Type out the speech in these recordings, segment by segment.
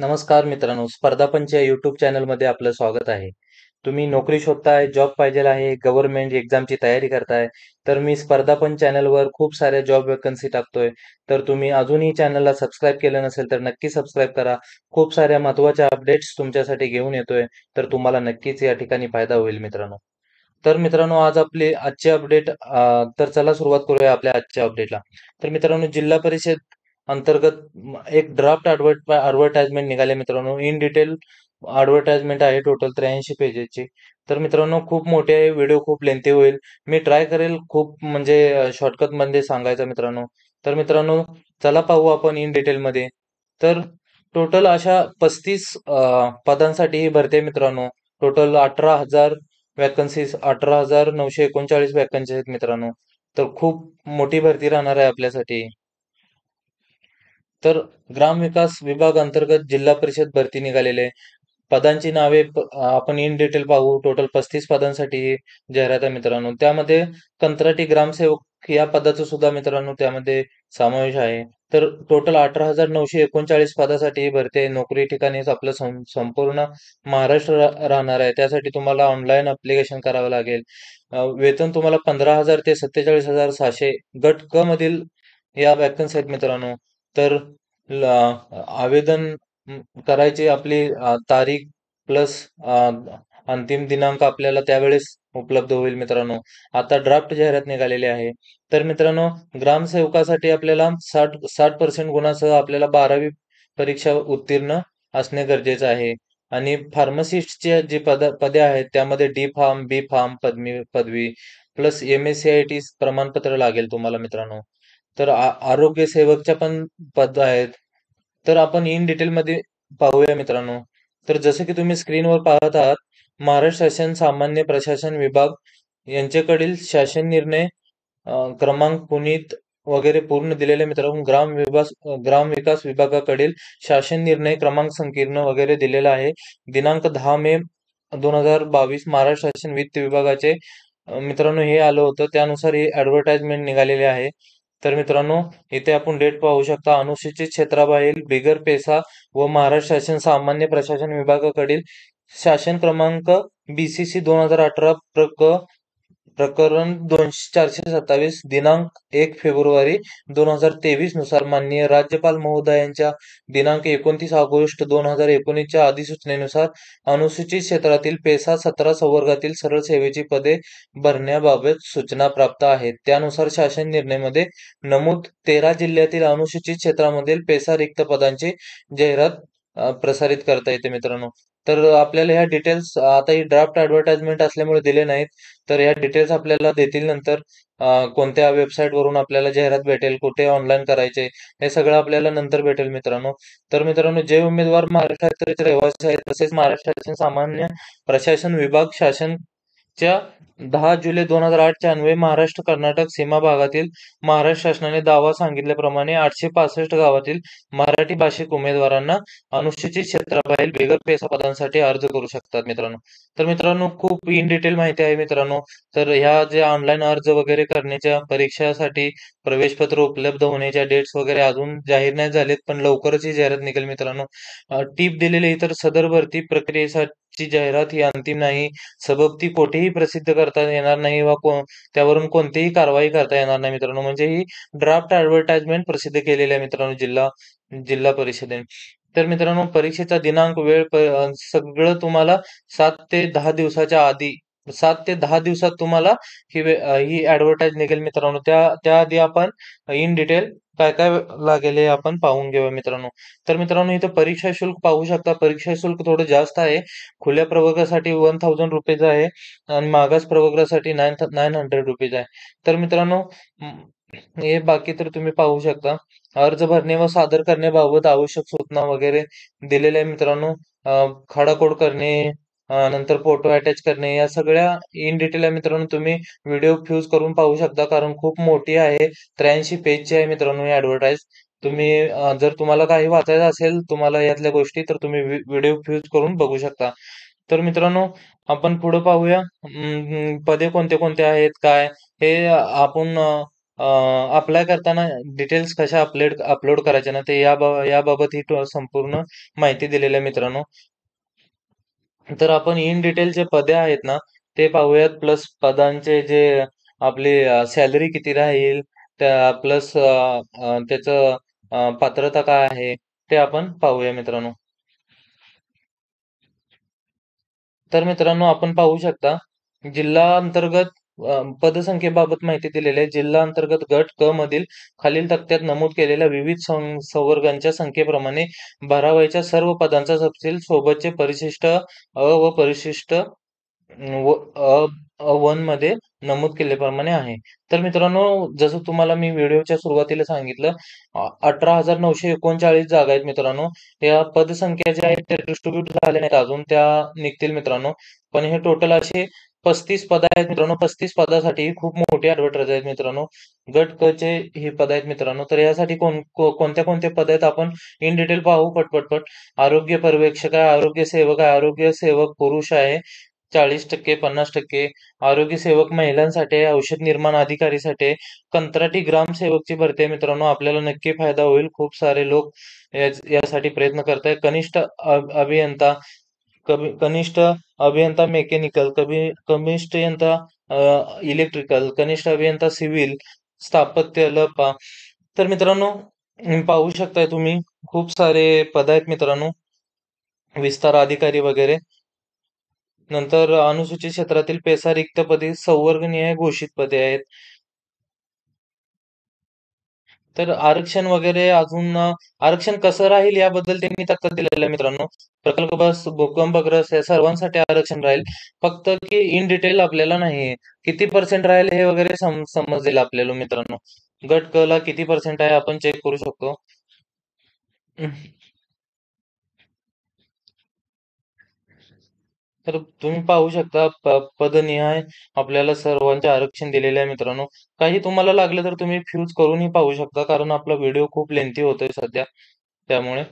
नमस्कार मित्रांनो स्पर्धा पंच या युट्यूब चॅनलमध्ये आपलं स्वागत आहे तुम्ही नोकरी शोधताय जॉब पाहिजे आहे गव्हर्नमेंट एक्झामची तयारी करताय तर मी स्पर्धा चॅनल चॅनलवर खूप साऱ्या जॉब वेकन्सी टाकतोय तर तुम्ही अजूनही चॅनलला सबस्क्राईब केलं नसेल तर नक्की सबस्क्राईब करा खूप साऱ्या महत्वाच्या अपडेट्स तुमच्यासाठी घेऊन येतोय तर तुम्हाला नक्कीच या ठिकाणी फायदा होईल मित्रांनो तर मित्रांनो आज आपले आजचे अपडेट तर चला सुरुवात करूया आपल्या आजच्या अपडेटला तर मित्रांनो जिल्हा परिषद अंतर्गत एक ड्राफ्ट ऍडव्हर्टाइजमेंट निघाले मित्रांनो इन डिटेल ऍडव्हर्टाइजमेंट आहे टोटल त्र्याऐंशी पेजेसची तर मित्रांनो खूप मोठे व्हिडिओ खूप लेंथी होईल मी ट्राय करेल खूप म्हणजे शॉर्टकट मध्ये सांगायचं मित्रांनो तर मित्रांनो चला पाहू आपण इन डिटेल मध्ये तर टोटल अशा पस्तीस पदांसाठी ही भरते मित्रांनो टोटल अठरा हजार वॅकन्सीज अठरा हजार नऊशे एकोणचाळीस वॅकन्सी आहेत मित्रांनो तर खूप मोठी भरती राहणार आहे आपल्यासाठी तर ग्राम विकास विभाग अंतर्गत जिल्हा परिषद भरती निघालेली पदांची नावे आपण इन डिटेल पाहू टोटल पस्तीस पदांसाठी जाहिरात आहे मित्रांनो त्यामध्ये कंत्राटी ग्रामसेवक या पदाचं सुद्धा मित्रांनो त्यामध्ये समावेश आहे तर टोटल अठरा हजार नऊशे एकोणचाळीस पदासाठी भरती आहे नोकरी ठिकाणी आपलं संपूर्ण महाराष्ट्र राहणार आहे त्यासाठी तुम्हाला ऑनलाईन अप्लिकेशन करावं लागेल वेतन तुम्हाला पंधरा हजार ते सत्तेचाळीस हजार सहाशे गट क मधील या वॅकन्स आहेत मित्रांनो तर आवेदन करायची आपली तारीख प्लस अंतिम दिनांक आपल्याला त्यावेळेस उपलब्ध होईल मित्रांनो. आता ड्राफ्ट जाहिरात निघालेली आहे. तर मित्रांनो ग्रामसेवकासाठी आपल्याला साठ साठ पर्सेंट गुणासह आपल्याला बारावी परीक्षा उत्तीर्ण असणे गरजेचे आहे. आणि फार्मसिस्टच्या जे पद पदे आहेत त्यामध्ये डी फार्म, बी फार्म पदवी पदवी plus M S C I T प्रमाणपत्र लागेल तुम्हाला मित्रांनो. तर आरोग्य सेवकच्या पण पद आहेत. तर आपण इन डिटेल मध्ये पाहूया मित्रांनो. तर जसं की तुम्ही स्क्रीनवर पाहत आहात, महाराष्ट्र शासन सामान्य प्रशासन विभाग यांच्याकडील शासन निर्णय क्रमांक पुनित वगैरे पूर्ण दिलेले मित्रांनो ग्राम विभाग ग्राम विकास विभागाकडील शासन निर्णय क्रमांक संकीर्ण वगैरे दिलेला आहे. दिनांक दहा मे दोन हजार बावीस महाराष्ट्र शासन वित्त विभागाचे मित्रांनो हे आलं होतं त्यानुसार हे ऍडव्हर्टाइजमेंट निघालेले आहे. तर मित्रांनो इथे आपण डेट पाहू शकता अनुसूचित क्षेत्राबाहेर बिगर पेसा व महाराष्ट्र शासन सामान्य प्रशासन विभागाकडील शासन क्रमांक बी सी सी दोन हजार अठरा प्रक प्रकरण दोनशे चारशे सत्तावीस दिनांक एक फेब्रुवारी दोन हजार तेवीस नुसार माननीय राज्यपाल महोदयांच्या दिनांक एकोणतीस ऑगस्ट दोन हजार एकोणीसच्या अधिसूचनेनुसार अनुसूचित क्षेत्रातील पेसा सतरा संवर्गातील सरळ सेवेची पदे भरण्याबाबत सूचना प्राप्त आहेत त्यानुसार शासन निर्णयमध्ये नमूद तेरा जिल्ह्यातील अनुसूचित क्षेत्रामधील पेसा रिक्त पदांची जाहिरात प्रसारित करता येते मित्रांनो तर आपल्याला ह्या डिटेल्स आता ही ड्राफ्ट ऍडव्हर्टाइजमेंट असल्यामुळे दिले नाहीत तर ह्या डिटेल्स आपल्याला देतील नंतर कोणत्या वरून आपल्याला जाहिरात भेटेल कुठे ऑनलाईन करायचे हे सगळं आपल्याला नंतर भेटेल मित्रांनो तर मित्रांनो जे उमेदवार महाराष्ट्रात रहिवासी आहेत तसेच महाराष्ट्राचे सामान्य प्रशासन विभाग शासन च्या दहा जुलै दोन हजार आठच्या अन्वये महाराष्ट्र कर्नाटक सीमा भागातील महाराष्ट्र शासनाने दावा सांगितल्याप्रमाणे आठशे पासष्ट गावातील मराठी भाषिक उमेदवारांना अनुसूचित क्षेत्राबाहेर बिगर पेसा पदांसाठी अर्ज करू शकतात मित्रांनो तर मित्रांनो खूप इन डिटेल माहिती आहे मित्रांनो तर ह्या जे ऑनलाईन अर्ज वगैरे करण्याच्या परीक्षासाठी प्रवेशपत्र उपलब्ध होण्याच्या डेट्स वगैरे अजून जाहीर नाही झालेत पण लवकरच ही जाहिरात निघेल मित्रांनो टीप दिलेली इतर सदर भरती प्रक्रियेसाठी ची जाहिरात ही अंतिम नाही सबब ती कोठेही प्रसिद्ध करता येणार नाही वा को त्यावरून कोणतीही कारवाई करता येणार नाही मित्रांनो म्हणजे ही ड्राफ्ट ऍडव्हर्टाइजमेंट प्रसिद्ध केलेली आहे मित्रांनो जिल्हा जिल्हा परिषदेने तर मित्रांनो परीक्षेचा दिनांक वेळ सगळं तुम्हाला सात ते दहा दिवसाच्या आधी सात ते दहा दिवसात तुम्हाला ही ही ऍडव्हर्टाईज निघेल मित्रांनो त्या त्याआधी आपण इन डिटेल काय काय लागेल हे आपण पाहून घेऊया मित्रांनो तर मित्रांनो इथं परीक्षा शुल्क पाहू शकता परीक्षा शुल्क थोडं जास्त आहे खुल्या प्रवर्गासाठी वन थाउजंड रुपीज आहे आणि मागास प्रवर्गासाठी नाईन नाईन हंड्रेड रुपीज आहे तर मित्रांनो हे बाकी तर तुम्ही पाहू शकता अर्ज भरणे व सादर करण्याबाबत आवश्यक सूचना वगैरे दिलेल्या आहे मित्रांनो खडाखोड करणे नंतर फोटो अटॅच करणे, या सगळ्या इन डिटेल आहे मित्रांनो तुम्ही व्हिडिओ फ्यूज करून पाहू शकता, कारण खूप मोठी आहे. त्र्याऐंशी पेजची आहे मित्रांनो ही ऍडव्हर्टाईज तुम्ही जर तुम्हाला काही वाचायचं असेल, तुम्हाला यातल्या गोष्टी, तर तुम्ही व्हिडिओ फ्यूज करून बघू शकता. तर मित्रांनो, आपण पुढे पाहूया पदे कोणते-कोणते आहेत, काय हे आपण अप्लाय करताना डिटेल्स कशा अपलेड अपलोड करायच्या ना, ते याबाबत ही संपूर्ण माहिती दिलेली आहे मित्रांनो. तर आपण इन डिटेल जे पदे आहेत ना, ते पाहूयात प्लस पदांचे जे आपली सॅलरी किती राहील, त्या प्लस त्याच त्याचं पात्रता काय आहे, ते आपण पाहूया मित्रांनो. तर मित्रांनो आपण पाहू शकता, जिल्हा अंतर्गत पदसंख्येबाबत माहिती दिलेली आहे. जिल्हा अंतर्गत गट क मधील खालील तक्त्यात नमूद केलेल्या विविध संवर्गांच्या संख्येप्रमाणे बारावाईच्या सर्व पदांचा तपशील सोबतचे परिशिष्ट अ व परिशिष्ट वन मध्ये नमूद केल्याप्रमाणे आहे. तर मित्रांनो, जसं तुम्हाला मी व्हिडिओच्या सुरुवातीला सांगितलं अठरा हजार नऊशे एकोणचाळीस जागा आहेत मित्रांनो. या पदसंख्या ज्या आहेत त्या डिस्ट्रिब्यूट झाल्या नाहीत अजून, त्या निघतील मित्रांनो. पण हे टोटल असे पस्तीस पद आहेत मित्रांनो पस्तीस पदासाठी खूप मोठी ऍडव्हर्टाईज आहेत मित्रांनो गट क चे हे पद आहेत मित्रांनो तर यासाठी कोण कोणत्या कोणत्या पद आहेत आपण इन डिटेल पाहू पटपटपट आरोग्य पर्यवेक्षक आहे आरोग्य सेवक आहे आरोग्य सेवक पुरुष आहे चाळीस टक्के पन्नास टक्के आरोग्य सेवक महिलांसाठी औषध निर्माण अधिकारीसाठी कंत्राटी ग्रामसेवकची भरती आहे मित्रांनो आपल्याला नक्की फायदा होईल खूप सारे लोक यासाठी प्रयत्न करत आहेत कनिष्ठ अभियंता कनिष्ठ अभियंता मेकॅनिकल कमी कनिष्ठ यंत्र इलेक्ट्रिकल कनिष्ठ अभियंता सिव्हिल स्थापत्य लपा तर मित्रांनो पाहू शकताय तुम्ही खूप सारे पद आहेत मित्रांनो विस्तार अधिकारी वगैरे नंतर अनुसूचित क्षेत्रातील पेसा रिक्त पदे संवर्गनीय घोषित पदे आहेत तर आरक्षण वगैरे अजून आरक्षण कसं राहील याबद्दल त्यांनी तक्ता दिलेला आहे मित्रांनो. बस भूकंपग्रस्त या सर्वांसाठी आरक्षण राहील. फक्त की इन डिटेल आपल्याला नाहीये. किती पर्सेंट राहील हे वगैरे समजेल आपल्याला मित्रांनो. गट कला किती पर्सेंट आहे आपण चेक करू शकतो. तर तुम्ही पाहू शकता पदनिहाय आपल्याला सर्वांचे आरक्षण दिलेले आहे मित्रांनो काही तुम्हाला लागलं तर तुम्ही फ्यूज करूनही पाहू शकता कारण आपला व्हिडिओ खूप लेंथी होतोय सध्या त्यामुळे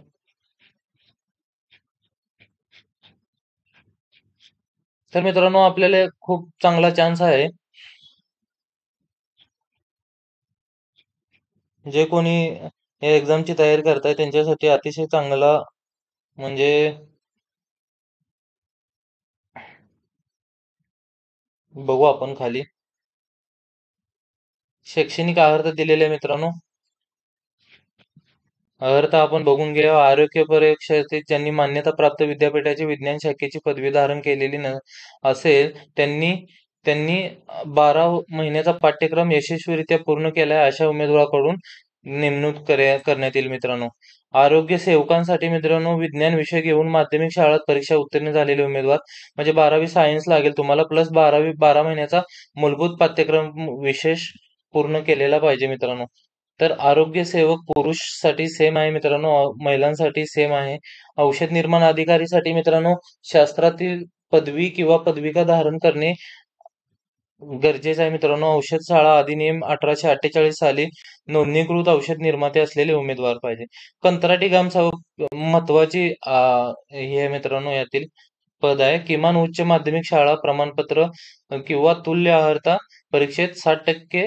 तर मित्रांनो आपल्याला खूप चांगला चान्स आहे जे कोणी या एक्झामची तयारी करताय त्यांच्यासाठी अतिशय चांगला म्हणजे बघू आपण खाली शैक्षणिक आहार दिलेले मित्रांनो अर्थ आपण बघून घेऊ आरोग्य परीक्षा ज्यांनी मान्यता प्राप्त विद्यापीठाची विज्ञान शाखेची पदवी धारण केलेली असेल त्यांनी त्यांनी बारा महिन्याचा पाठ्यक्रम यशस्वीरित्या पूर्ण केलाय अशा उमेदवाराकडून नेमणूक करण्यात येईल मित्रांनो आरोग्य सेवकांसाठी मित्रांनो विज्ञान विषय घेऊन माध्यमिक शाळेत परीक्षा उत्तीर्ण झालेले उमेदवार म्हणजे बारावी सायन्स लागेल तुम्हाला प्लस बारावी बारा महिन्याचा मूलभूत पाठ्यक्रम विशेष पूर्ण केलेला पाहिजे मित्रांनो तर आरोग्य सेवक पुरुष साठी सेम आहे मित्रांनो महिलांसाठी सेम आहे औषध निर्माण अधिकारी साठी मित्रांनो शास्त्रातील पदवी किंवा पदविका धारण करणे गरजेचं आहे मित्रांनो औषध शाळा अधिनियम अठराशे अठ्ठेचाळीस साली नोंदणीकृत औषध निर्माते असलेले उमेदवार पाहिजे कंत्राटी ग्रामसेवक महत्वाची हे मित्रांनो यातील पद आहे किमान उच्च माध्यमिक शाळा प्रमाणपत्र किंवा तुल्य अर्हता परीक्षेत साठ टक्के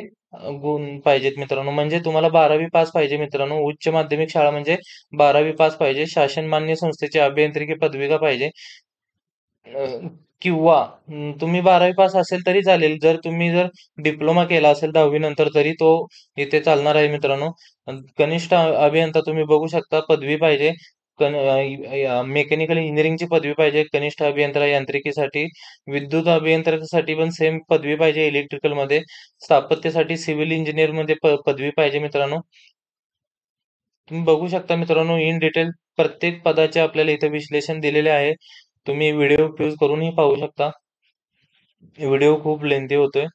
गुण पाहिजेत मित्रांनो म्हणजे तुम्हाला बारावी पास पाहिजे मित्रांनो उच्च माध्यमिक शाळा म्हणजे बारावी पास पाहिजे शासन मान्य संस्थेची अभियांत्रिकी पदविका पाहिजे किंवा तुम्ही बारावी पास असेल तरी चालेल. जर तुम्ही जर डिप्लोमा केला असेल दहावी नंतर तरी तो इथे चालणार आहे मित्रांनो. कनिष्ठ अभियंता तुम्ही बघू शकता पदवी पाहिजे. मेकॅनिकल इंजिनिअरिंगची पदवी पाहिजे. कनिष्ठ अभियंता यांत्रिकीसाठी, विद्युत अभियंत्रासाठी पण सेम पदवी पाहिजे इलेक्ट्रिकल मध्ये स्थापत्यासाठी सिव्हिल इंजिनियर मध्ये पदवी पाहिजे मित्रांनो. तुम्ही बघू शकता मित्रांनो इन डिटेल प्रत्येक पदाचे आपल्याला इथे विश्लेषण दिलेले आहे. तुम्ही व्हिडिओ प्यूज करूनही पाहू शकता व्हिडिओ खूप लेंथी होते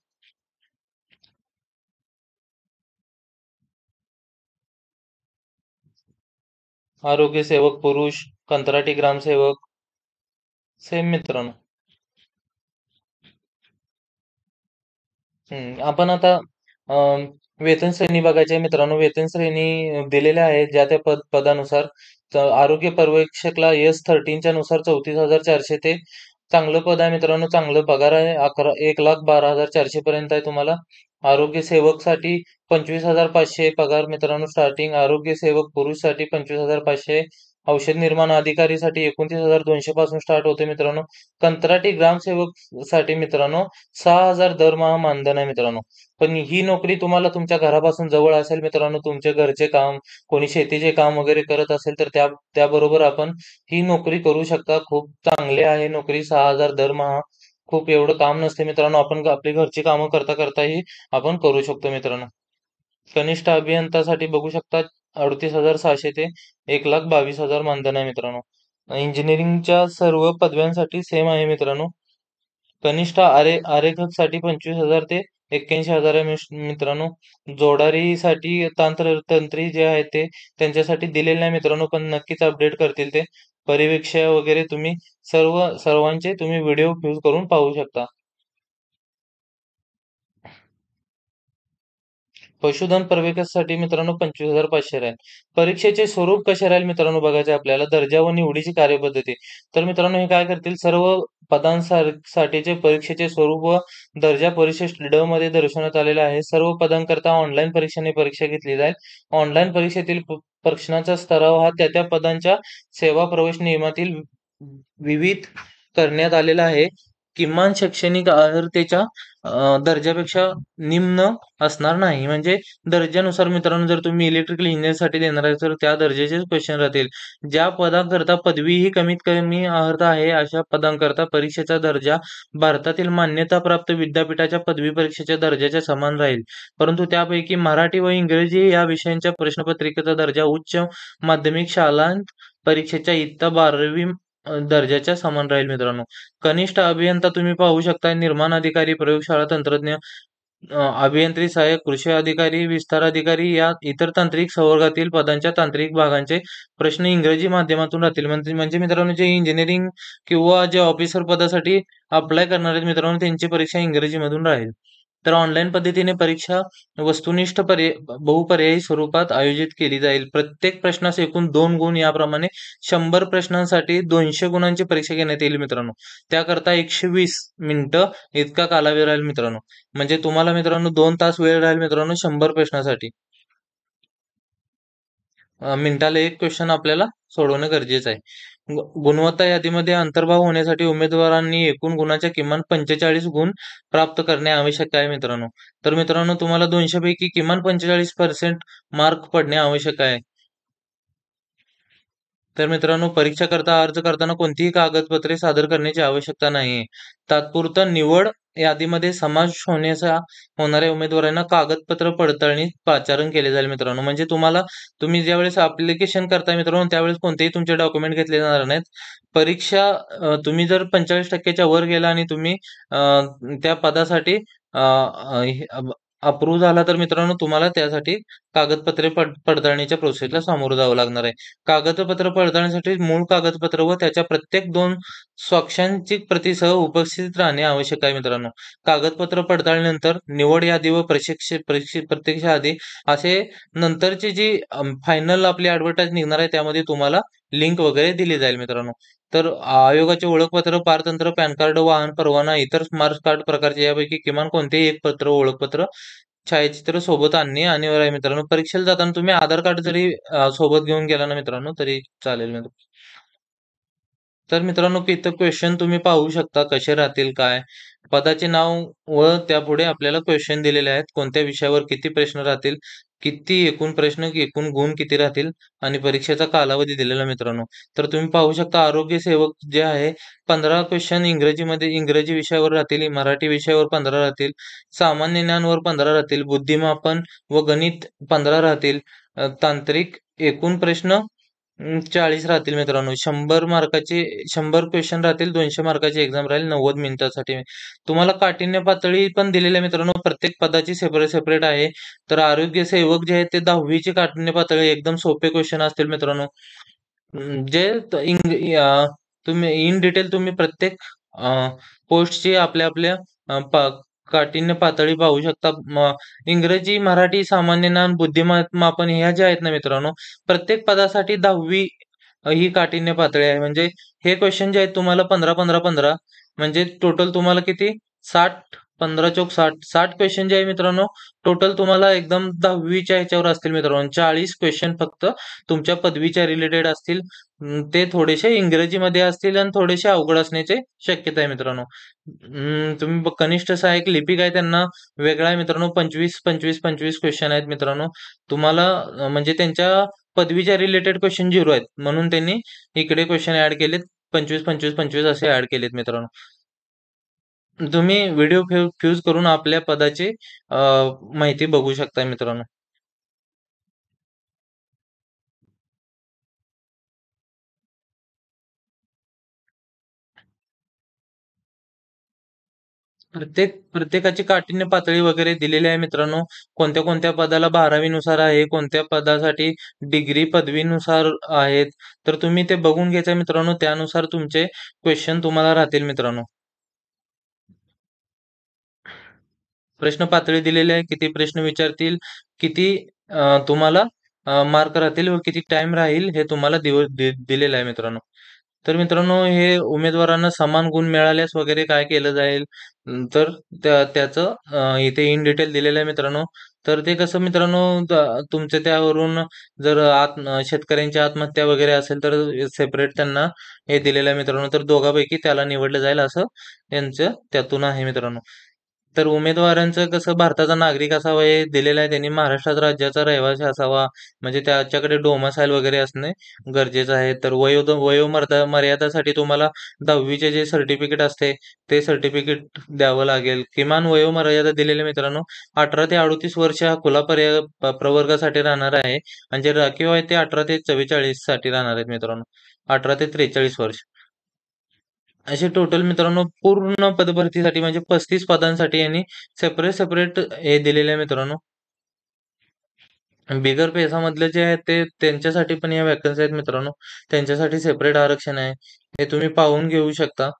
आरोग्य सेवक पुरुष कंत्राटी ग्राम सेवक सेम मित्रांनो अपन हम्म, आता अं, वेतन श्रेणी बघायची मित्रांनो वेतन श्रेणी दिलेल्या आहेत ज्या त्या पद पदानुसार आरोग्य पर्यवेक्षकला एस थर्टीनच्या नुसार चौतीस हजार चारशे ते चांगलं पद आहे मित्रांनो चांगलं पगार आहे अकरा एक लाख बारा हजार चारशे पर्यंत आहे तुम्हाला आरोग्य साठी पंचवीस हजार पाचशे पगार मित्रांनो स्टार्टिंग आरोग्य सेवक साठी पंचवीस हजार पाचशे औषध निर्माण साठी एकोणतीस हजार दोनशे पासून स्टार्ट होते मित्रांनो कंत्राटी ग्रामसेवक साठी मित्रांनो सहा हजार दरमहा मानधन आहे मित्रांनो पण ही नोकरी तुम्हाला तुमच्या घरापासून जवळ असेल मित्रांनो तुमचे घरचे काम कोणी शेतीचे काम वगैरे करत असेल तर त्या त्याबरोबर आपण ही नोकरी करू शकता खूप चांगली आहे नोकरी सहा हजार दरमहा खूप एवढं काम नसते मित्रांनो आपण आपली घरची कामं करता करता आपण करू शकतो मित्रांनो कनिष्ठ अभियंतासाठी बघू शकता अडतीस हजार सहाशे ते एक लाख बावीस हजार मानधन आहे मित्रांनो इंजिनिअरिंगच्या सर्व पदव्यांसाठी सेम आहे मित्रांनो कनिष्ठ आरे साठी पंचवीस हजार ते एक्क्याऐंशी हजार आहे मित्रांनो जोडारीसाठी तांत्र तंत्री जे आहे ते त्यांच्यासाठी दिलेले आहे मित्रांनो पण नक्कीच अपडेट करतील ते परिवेक्षा वगैरे तुम्ही सर्व सर्वांचे तुम्ही व्हिडिओ व्ह्यूज करून पाहू शकता पशुधन प्रवेशासाठी मित्रांनो पंचवीस हजार पाचशे राहील परीक्षेचे स्वरूप कसे राहील मित्रांनो बघायचे आपल्याला दर्जा व निवडीची कार्यपद्धती तर मित्रांनो हे काय करतील सर्व पदांसाठीचे परीक्षेचे स्वरूप व दर्जा परिशिष्ट ड मध्ये दर्शवण्यात आलेले आहे सर्व पदांकरता ऑनलाईन परीक्षेने परीक्षा घेतली जाईल ऑनलाईन परीक्षेतील प्रश्नाचा स्तराव हा त्या त्या पदांच्या सेवा प्रवेश नियमातील विविध करण्यात आलेला आहे किमान शैक्षणिक अर्हतेच्या दर्जापेक्षा निम्न असणार नाही म्हणजे दर्जानुसार मित्रांनो जर तुम्ही इलेक्ट्रिकल साठी देणार आहे तर त्या दर्जाचेच क्वेश्चन राहतील ज्या पदांकरता पदवी ही कमीत कमी अर्थ आहे अशा पदांकरता परीक्षेचा दर्जा भारतातील मान्यताप्राप्त विद्यापीठाच्या पदवी परीक्षेच्या दर्जाच्या समान राहील परंतु त्यापैकी मराठी व इंग्रजी या विषयांच्या प्रश्नपत्रिकेचा दर्जा उच्च माध्यमिक शालांत परीक्षेच्या इयत्ता बारावी दर्जाच्या समान राहील मित्रांनो कनिष्ठ अभियंता तुम्ही पाहू शकता निर्माण अधिकारी प्रयोगशाळा तंत्रज्ञ अभियंत्री सहाय्यक कृषी अधिकारी विस्तार अधिकारी या इतर तांत्रिक संवर्गातील पदांच्या तांत्रिक भागांचे प्रश्न इंग्रजी माध्यमातून राहतील म्हणजे मित्रांनो जे इंजिनिअरिंग किंवा जे ऑफिसर पदासाठी अप्लाय करणार आहेत मित्रांनो त्यांची परीक्षा इंग्रजीमधून राहील तर ऑनलाईन पद्धतीने परीक्षा वस्तुनिष्ठ पर्याय बहुपर्यायी स्वरूपात आयोजित केली जाईल प्रत्येक प्रश्नास एकूण दोन गुण याप्रमाणे शंभर प्रश्नांसाठी दोनशे गुणांची परीक्षा घेण्यात येईल मित्रांनो त्याकरता एकशे वीस मिनिटं इतका कालावधी राहील मित्रांनो म्हणजे तुम्हाला मित्रांनो दोन तास वेळ राहील मित्रांनो शंभर प्रश्नासाठी मिनिटाला एक क्वेश्चन आपल्याला सोडवणं गरजेचं आहे गुणवत्ता यादीमध्ये अंतर्भाव होण्यासाठी उमेदवारांनी एकूण गुणाच्या किमान पंचेचाळीस गुण प्राप्त करणे आवश्यक आहे मित्रांनो तर मित्रांनो तुम्हाला दोनशे पैकी किमान पंचेचाळीस पर्सेंट मार्क पडणे आवश्यक आहे तर मित्रांनो परीक्षा करता अर्ज करताना कोणतीही कागदपत्रे सादर करण्याची आवश्यकता नाही तात्पुरतं निवड यादीमध्ये समाज होण्याचा होणाऱ्या उमेदवारांना कागदपत्र पडताळणी पाचारण केले जाईल मित्रांनो म्हणजे तुम्हाला तुम्ही ज्यावेळेस अप्लिकेशन करता मित्रांनो त्यावेळेस कोणतेही तुमचे डॉक्युमेंट घेतले जाणार नाहीत परीक्षा तुम्ही जर पंचेचाळीस टक्क्याच्या वर गेला आणि तुम्ही त्या पदासाठी अप्रूव्ह झाला तर मित्रांनो तुम्हाला त्यासाठी कागदपत्रे पड पडताळणीच्या प्रोसेसला सामोरं जावं लागणार आहे कागदपत्र पडताळणीसाठी मूळ कागदपत्र व त्याच्या प्रत्येक दोन शैक्षणिक प्रतिसह उपस्थित राहणे आवश्यक आहे मित्रांनो कागदपत्र पडताळणीनंतर निवड यादी व प्रशिक्षित प्रत्यक्ष आधी असे नंतरची जी फायनल आपली ऍडव्हर्टाईज निघणार आहे त्यामध्ये तुम्हाला लिंक वगैरे दिली जाईल मित्रांनो तर आयोगाचे ओळखपत्र पारतंत्र पॅन कार्ड वाहन परवाना इतर स्मार्ट कार्ड प्रकारचे यापैकी किमान कोणतेही एक पत्र ओळखपत्र छायाचित्र सोबत आणणे अनिवार्य आहे मित्रांनो परीक्षेला जाताना तुम्ही आधार कार्ड जरी सोबत घेऊन गेला ना मित्रांनो तरी चालेल मित्रांनो तर मित्रांनो इथं क्वेश्चन तुम्ही पाहू शकता कसे राहतील काय पदाचे नाव व त्यापुढे आपल्याला क्वेश्चन दिलेले आहेत कोणत्या विषयावर किती प्रश्न राहतील किती एकूण प्रश्न एकूण गुण किती राहतील आणि परीक्षेचा कालावधी दिलेला मित्रांनो तर तुम्ही पाहू शकता आरोग्य सेवक जे आहे पंधरा क्वेश्चन इंग्रजीमध्ये इंग्रजी विषयावर राहतील मराठी विषयावर पंधरा राहतील सामान्य ज्ञानवर पंधरा राहतील बुद्धिमापन व गणित पंधरा राहतील तांत्रिक एकूण प्रश्न चाळीस राहतील मित्रांनो शंभर मार्काचे शंभर क्वेश्चन राहतील दोनशे मार्काची एक्झाम राहील नव्वद मिनिटासाठी तुम्हाला काठिण्य पातळी पण दिलेली आहे मित्रांनो प्रत्येक पदाची सेपरेट सेपरेट आहे तर आरोग्य सेवक जे आहे ते दहावीची काठिण्य पातळी एकदम सोपे क्वेश्चन असतील मित्रांनो जे तुम्ही इन डिटेल तुम्ही प्रत्येक पोस्टची आपल्या आपल्या काठीण्य पातळी पाहू शकता इंग्रजी मराठी सामान्य ज्ञान बुद्धिमापन ह्या ज्या आहेत ना मित्रांनो प्रत्येक पदासाठी दहावी ही काठीण्य पातळी आहे म्हणजे हे क्वेश्चन जे आहेत तुम्हाला पंधरा पंधरा पंधरा म्हणजे टोटल तुम्हाला किती साठ पंधरा चौक साठ साठ क्वेश्चन जे आहे मित्रांनो टोटल तुम्हाला एकदम दहावीच्या ह्याच्यावर असतील मित्रांनो चाळीस क्वेश्चन फक्त तुमच्या पदवीच्या रिलेटेड असतील ते थोडेसे इंग्रजीमध्ये असतील आणि थोडेसे अवघड असण्याचे शक्यता आहे मित्रांनो तुम्ही कनिष्ठ एक लिपिक आहे त्यांना वेगळा आहे मित्रांनो पंचवीस पंचवीस पंचवीस क्वेश्चन आहेत मित्रांनो तुम्हाला म्हणजे त्यांच्या पदवीच्या रिलेटेड क्वेश्चन झिरो आहेत म्हणून त्यांनी इकडे क्वेश्चन ऍड केलेत पंचवीस पंचवीस पंचवीस असे ऍड केलेत मित्रांनो तुम्ही व्हिडिओ फ्यूज करून आपल्या पदाची माहिती बघू शकता मित्रांनो. प्रत्येक प्रत्येकाची काठिण्य पातळी वगैरे दिलेली आहे मित्रांनो. कोणत्या कोणत्या पदाला बारावीनुसार नुसार आहे, कोणत्या पदासाठी डिग्री पदवीनुसार आहेत. तर तुम्ही ते बघून घ्यायचं मित्रांनो त्यानुसार तुमचे क्वेश्चन तुम्हाला राहतील मित्रांनो. प्रश्न पातळी दिलेली आहे किती प्रश्न विचारतील किती तुम्हाला मार्क राहतील व किती टाइम राहील हे तुम्हाला दिलेलं आहे मित्रांनो तर मित्रांनो हे उमेदवारांना समान गुण मिळाल्यास वगैरे काय केलं जाईल तर त्याचं इथे इन डिटेल दिलेलं आहे मित्रांनो तर ते कसं मित्रांनो तुमचं त्यावरून जर आत शेतकऱ्यांची आत्महत्या वगैरे असेल तर सेपरेट त्यांना हे दिलेलं आहे मित्रांनो तर दोघांपैकी त्याला निवडलं जाईल असं यांचं त्यातून आहे मित्रांनो तर उमेदवारांचं कसं भारताचा नागरिक असावा हे दिलेलं आहे त्यांनी महाराष्ट्रात राज्याचा रहिवासी असावा म्हणजे त्याच्याकडे डोमासाईल वगैरे असणे गरजेचं आहे तर वयो वयोमर्दा मर्यादासाठी तुम्हाला दहावीचे जे सर्टिफिकेट असते ते सर्टिफिकेट द्यावं लागेल किमान वयोमर्यादा दिलेले मित्रांनो अठरा ते अडतीस वर्ष हा खुला पर्याय प्रवर्गासाठी राहणार आहे आणि जे राखीव आहे ते अठरा ते चव्वेचाळीस साठी राहणार आहेत मित्रांनो अठरा ते त्रेचाळीस वर्ष असे टोटल मित्रांनो पूर्ण पदभरतीसाठी म्हणजे पस्तीस पदांसाठी यांनी सेपरेट सेपरेट हे दिलेले आहे मित्रांनो बिगर पेसामधले जे आहेत ते त्यांच्यासाठी पण या वॅकन्सी आहेत मित्रांनो त्यांच्यासाठी सेपरेट आरक्षण आहे हे तुम्ही पाहून घेऊ शकता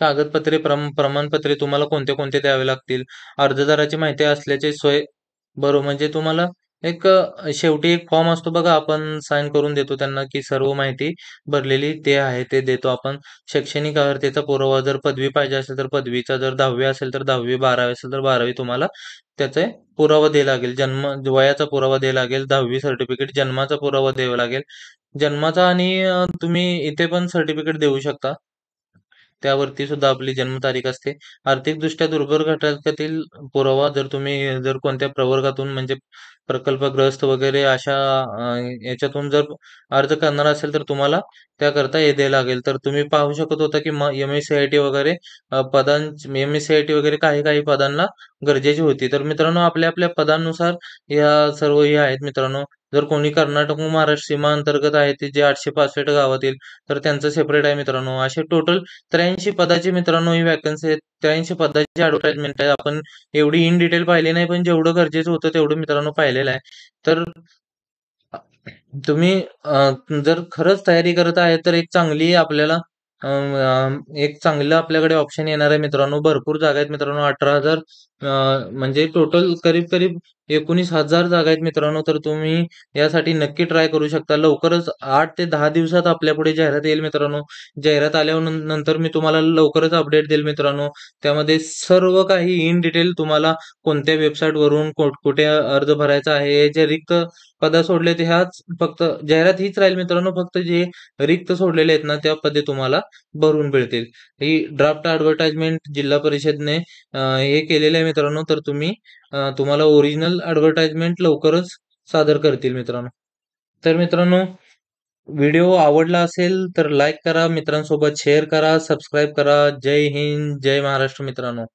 कागदपत्रे प्रमाणपत्रे तुम्हाला कोणते कोणते द्यावे लागतील अर्जदाराची माहिती असल्याचे सोय बरोबर म्हणजे तुम्हाला एक शेवटी एक फॉर्म असतो बघा आपण साईन करून देतो त्यांना, की सर्व माहिती भरलेली ते आहे ते देतो आपण. शैक्षणिक अर्हतेचा पुरावा जर पदवी पाहिजे असेल तर पदवीचा, जर दहावी असेल तर दहावी बारावी असेल तर बारावी तुम्हाला त्याचे पुरावा द्यावा लागेल. जन्म वयाचा पुरावा द्यावा लागेल, दहावी सर्टिफिकेट, जन्माचा पुरावा द्यावा लागेल. जन्माचा आणि तुम्ही इथे पण सर्टिफिकेट देऊ शकता. त्यावरती सुद्धा आपली जन्मतारीख असते आर्थिकदृष्ट्या दुर्बल घटकातील पुरावा जर तुम्ही जर कोणत्या प्रवर्गातून म्हणजे प्रकल्पग्रस्त वगैरे अशा याच्यातून जर अर्ज करणार असेल तर तुम्हाला त्याकरता हे द्यायला लागेल तर तुम्ही पाहू शकत होता की M S C I T वगैरे पदां M S C I T वगैरे काही काही पदांना गरजेची होती तर मित्रांनो आपल्या आपल्या पदांनुसार या सर्व हे आहेत मित्रांनो जर कोणी कर्नाटक व महाराष्ट्र सीमा अंतर्गत आहे ते जे आठशे पासष्ट गावातील तर त्यांचं सेपरेट आहे मित्रांनो असे टोटल त्र्याऐंशी पदाची मित्रांनो ही वॅकन्सी आहेत त्र्याऐंशी पदाची ऍडव्हर्टाईजमेंट आहे आपण एवढी इन डिटेल पाहिली नाही पण जेवढं गरजेचं होतं तेवढं मित्रांनो पाहिलेलं आहे तर तुम्ही जर खरंच तयारी करत आहे तर एक चांगली आपल्याला एक चांगलं आपल्याकडे ऑप्शन येणार आहे मित्रांनो भरपूर जागा आहेत मित्रांनो अठरा हजार म्हणजे टोटल करीब करीब एकोणीस हजार जागा आहेत मित्रांनो तर तुम्ही यासाठी नक्की ट्राय करू शकता लवकरच आठ ते दहा दिवसात आपल्यापुढे जाहिरात येईल मित्रांनो जाहिरात आल्यानंतर मी तुम्हाला लवकरच अपडेट देईल मित्रांनो त्यामध्ये सर्व काही इन डिटेल तुम्हाला कोणत्या वेबसाईटवरून कुठे अर्ज भरायचा आहे जे रिक्त पदा सोडले ते ह्याच फक्त जाहिरात हीच राहील मित्रांनो फक्त जे रिक्त सोडलेले आहेत ना त्या पदे तुम्हाला भरून मिळतील ही ड्राफ्ट ऍडव्हर्टाइजमेंट जिल्हा परिषदने हे केलेले मित्रांनो तर तुम्ही तुम्हाला ओरिजिनल ऍडव्हर्टाइजमेंट लवकरच सादर करतील मित्रांनो तर मित्रांनो व्हिडिओ आवडला असेल तर लाईक करा मित्रांसोबत शेअर करा सबस्क्राईब करा जय हिंद जय महाराष्ट्र मित्रांनो